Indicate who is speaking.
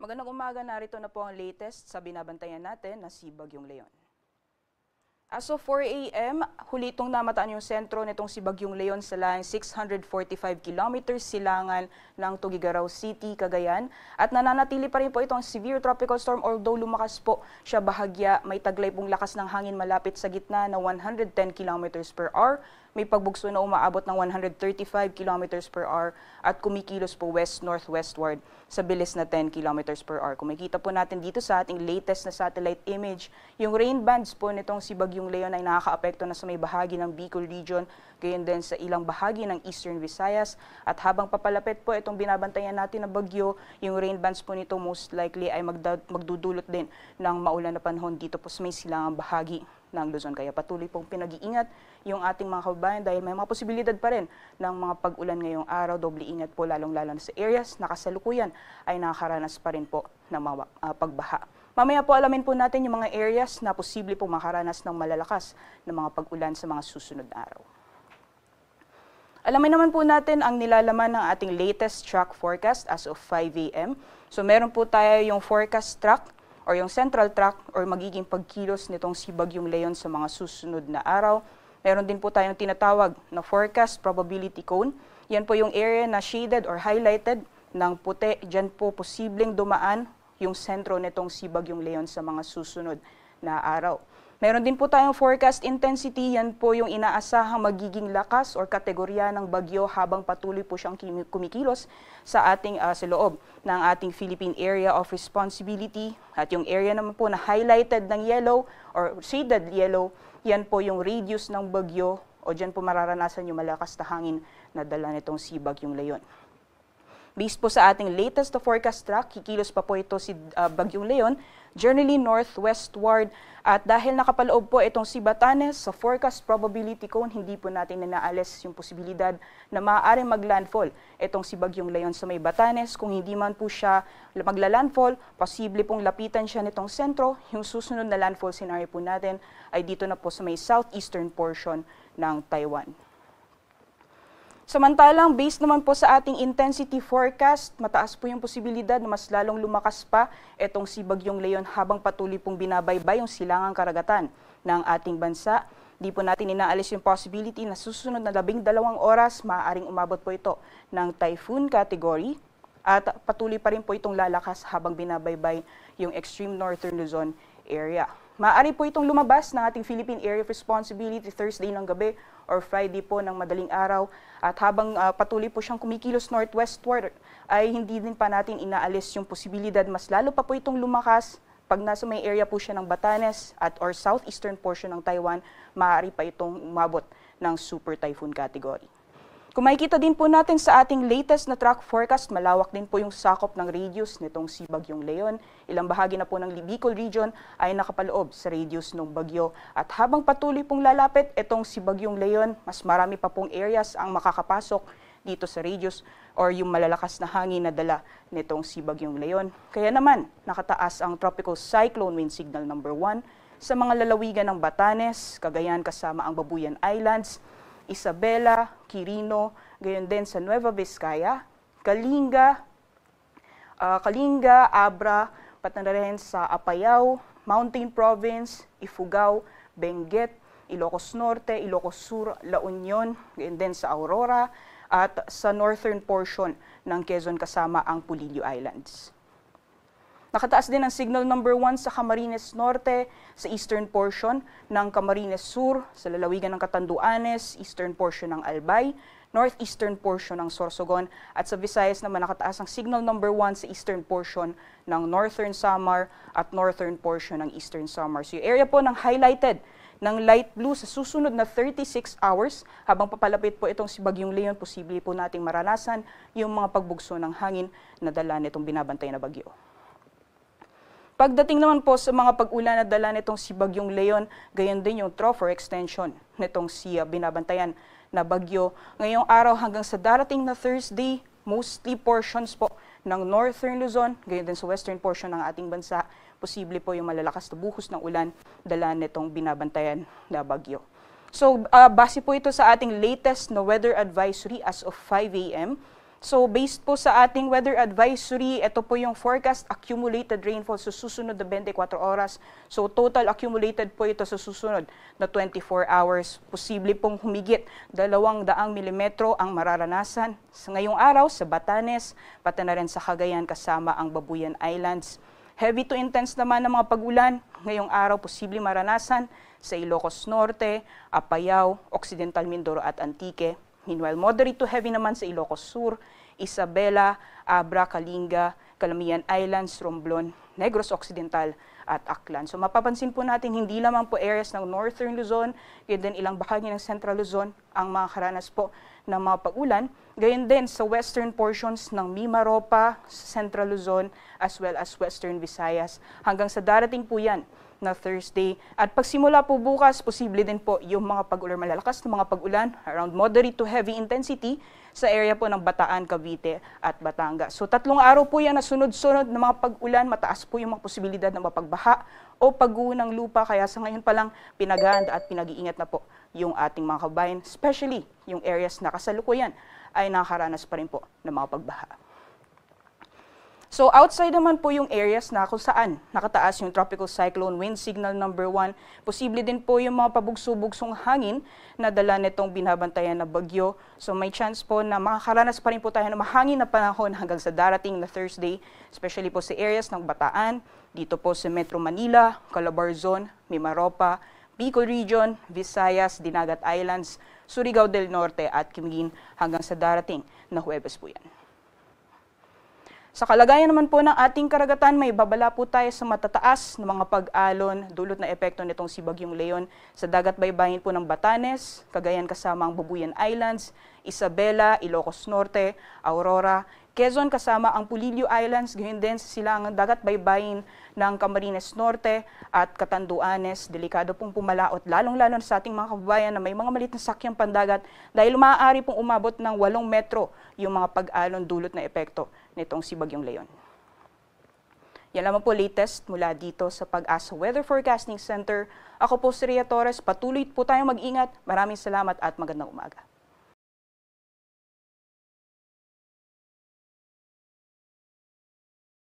Speaker 1: Magandang umaga, narito na po ang latest sa binabantayan natin na si Bagyong Leon. As of 4 a.m., huli itong namataan yung sentro nitong si Bagyong Leon sa line 645 kilometers silangan ng Tugigaraw City, Cagayan. At nananatili pa rin po itong severe tropical storm although lumakas po siya bahagya. May taglay pong lakas ng hangin malapit sa gitna na 110 kilometers per hour may pagbugso na umaabot ng 135 km per hour at kumikilos po west-northwestward sa bilis na 10 km per hour. Kumikita po natin dito sa ating latest na satellite image, yung rain bands po nitong si Bagyong Leon ay nakakaapekto na sa may bahagi ng Bicol Region, gayon din sa ilang bahagi ng Eastern Visayas. At habang papalapit po itong binabantayan natin na bagyo, yung rain bands po nito most likely ay magdudulot din ng maulan na panahon dito po sa may silangang bahagi ng Luzon. Kaya patuloy pong pinag-iingat yung ating mga kababayan dahil may mga posibilidad pa rin ng mga pag-ulan ngayong araw. Doble ingat po lalong-lalo sa areas na kasalukuyan ay nakakaranas pa rin po ng mga uh, pagbaha. Mamaya po alamin po natin yung mga areas na posible po makaranas ng malalakas na mga pag-ulan sa mga susunod na araw. Alamin naman po natin ang nilalaman ng ating latest track forecast as of 5 a.m. So meron po tayo yung forecast track or yung central track or magiging pagkilos nitong si Bagyong Leon sa mga susunod na araw. Meron din po tayong tinatawag na forecast probability cone. Yan po yung area na shaded or highlighted ng puti. Diyan po posibleng dumaan yung sentro nitong si Bagyong Leon sa mga susunod na araw. Meron din po tayong forecast intensity, yan po yung inaasahang magiging lakas or kategorya ng bagyo habang patuloy po siyang kumikilos sa ating uh, sa loob ng ating Philippine Area of Responsibility. At yung area naman po na highlighted ng yellow or shaded yellow, yan po yung radius ng bagyo o dyan po mararanasan yung malakas na hangin na dala nitong sibag yung layon. Based po sa ating latest forecast track, kikilos pa po ito si uh, Bagyong Leon journey northwestward. At dahil nakapaloob po itong si Batanes, sa forecast probability cone, hindi po natin inaalis yung posibilidad na maaaring maglandfall itong si Bagyong Leon sa may Batanes. Kung hindi man po siya maglalandfall, posible pong lapitan siya nitong sentro. Yung susunod na landfall scenario po natin ay dito na po sa may southeastern portion ng Taiwan. Samantalang based naman po sa ating intensity forecast, mataas po yung posibilidad na mas lalong lumakas pa itong si Bagyong Leon habang patuloy pong binabaybay yung silangang karagatan ng ating bansa. Di po natin inaalis yung possibility na susunod na labing dalawang oras maaaring umabot po ito ng typhoon category at patuloy pa rin po itong lalakas habang binabaybay yung extreme northern Luzon area. Maaari po itong lumabas ng ating Philippine Area of Responsibility Thursday ng gabi or Friday po ng madaling araw. At habang uh, patuloy po siyang kumikilos northwestward, ay hindi din pa natin inaalis yung posibilidad. Mas lalo pa po itong lumakas pag nasa may area po siya ng Batanes at or southeastern portion ng Taiwan, maaari pa itong umabot ng super typhoon category. Kung makikita din po natin sa ating latest na track forecast, malawak din po yung sakop ng radius nitong si Bagyong Leon. Ilang bahagi na po ng Bicol Region ay nakapaloob sa radius ng bagyo. At habang patuloy pong lalapit itong si Bagyong Leon, mas marami pa pong areas ang makakapasok dito sa radius or yung malalakas na hangin na dala nitong si Bagyong Leon. Kaya naman, nakataas ang Tropical Cyclone Wind Signal number 1 sa mga lalawigan ng Batanes, Cagayan kasama ang Babuyan Islands, Isabela, Quirino, gayon din sa Nueva Vizcaya, Kalinga, uh, Kalinga, Abra, pati na rin sa Apayao, Mountain Province, Ifugao, Benguet, Ilocos Norte, Ilocos Sur, La Union, and then sa Aurora, at sa northern portion ng Quezon kasama ang Pulilio Islands. Nakataas din ang signal number 1 sa Camarines Norte, sa eastern portion ng Camarines Sur, sa lalawigan ng Catanduanes, eastern portion ng Albay, northeastern portion ng Sorsogon, at sa Visayas naman nakataas ang signal number 1 sa eastern portion ng northern Samar at northern portion ng eastern Samar. So yung area po ng highlighted ng light blue sa susunod na 36 hours. Habang papalapit po itong si Bagyong Leon, posible po nating maranasan yung mga pagbugso ng hangin na dala nitong binabantay na bagyo. Pagdating naman po sa mga pag-ulan na dala nitong si Bagyong Leon, gayon din yung trough extension nitong si ah, binabantayan na bagyo. Ngayong araw hanggang sa darating na Thursday, mostly portions po ng northern Luzon, gayon din sa western portion ng ating bansa, posible po yung malalakas na buhos ng ulan dala nitong binabantayan na bagyo. So, uh, base po ito sa ating latest na weather advisory as of 5 a.m. So based po sa ating weather advisory, ito po yung forecast accumulated rainfall sa susunod na 24 oras. So total accumulated po ito sa susunod na 24 hours. Posible pong humigit 200 mm ang mararanasan sa ngayong araw sa Batanes, pati na rin sa Cagayan kasama ang Babuyan Islands. Heavy to intense naman ang mga pagulan. Ngayong araw posible maranasan sa Ilocos Norte, Apayao, Occidental Mindoro at Antique Meanwhile, moderate to heavy naman sa Ilocos Sur, Isabela, Abra, Kalinga, Calamian Islands, Romblon, Negros Occidental at Aklan. So mapapansin po natin hindi lamang po areas ng Northern Luzon, gayon din ilang bahagi ng Central Luzon ang makakaranas po ng mga pag-ulan. Gayon din sa western portions ng Mimaropa, Central Luzon as well as Western Visayas hanggang sa darating po yan na Thursday. At pagsimula po bukas, posible din po yung mga pag-ulan malalakas na mga pag-ulan around moderate to heavy intensity sa area po ng Bataan, Cavite at Batangas. So tatlong araw po yan na sunod-sunod na mga pag-ulan, mataas po yung mga posibilidad ng mapagbaha o pagguho ng lupa. Kaya sa ngayon pa lang pinaganda at pinag-iingat na po yung ating mga kabayan, especially yung areas na kasalukuyan ay nakakaranas pa rin po ng mga pagbaha. So outside naman po yung areas na kung saan nakataas yung tropical cyclone wind signal number 1, posible din po yung mga pabugso-bugsong hangin na dala nitong binabantayan na bagyo. So may chance po na makakaranas pa rin po tayo ng mahangin na panahon hanggang sa darating na Thursday, especially po sa areas ng Bataan, dito po sa Metro Manila, Calabarzon, Mimaropa, Bicol Region, Visayas, Dinagat Islands, Surigao del Norte at Kimigin hanggang sa darating na Huwebes po yan. Sa kalagayan naman po ng ating karagatan, may babala po tayo sa matataas ng mga pag-alon dulot na epekto nitong si Bagyong Leon sa dagat baybayin po ng Batanes, kagayan kasama ang Babuyan Islands, Isabela, Ilocos Norte, Aurora, Quezon kasama ang Pulilio Islands, gayon din sila ang dagat baybayin ng Camarines Norte at Catanduanes. Delikado pong pumalaot, lalong-lalo sa ating mga kababayan na may mga malit na sakyang pandagat dahil maaari pong umabot ng 8 metro yung mga pag-alon dulot na epekto nitong si Bagyong Leon. Yan lamang po latest mula dito sa Pag-asa Weather Forecasting Center. Ako po si Ria Torres. Patuloy po tayong mag-ingat. Maraming salamat at magandang umaga.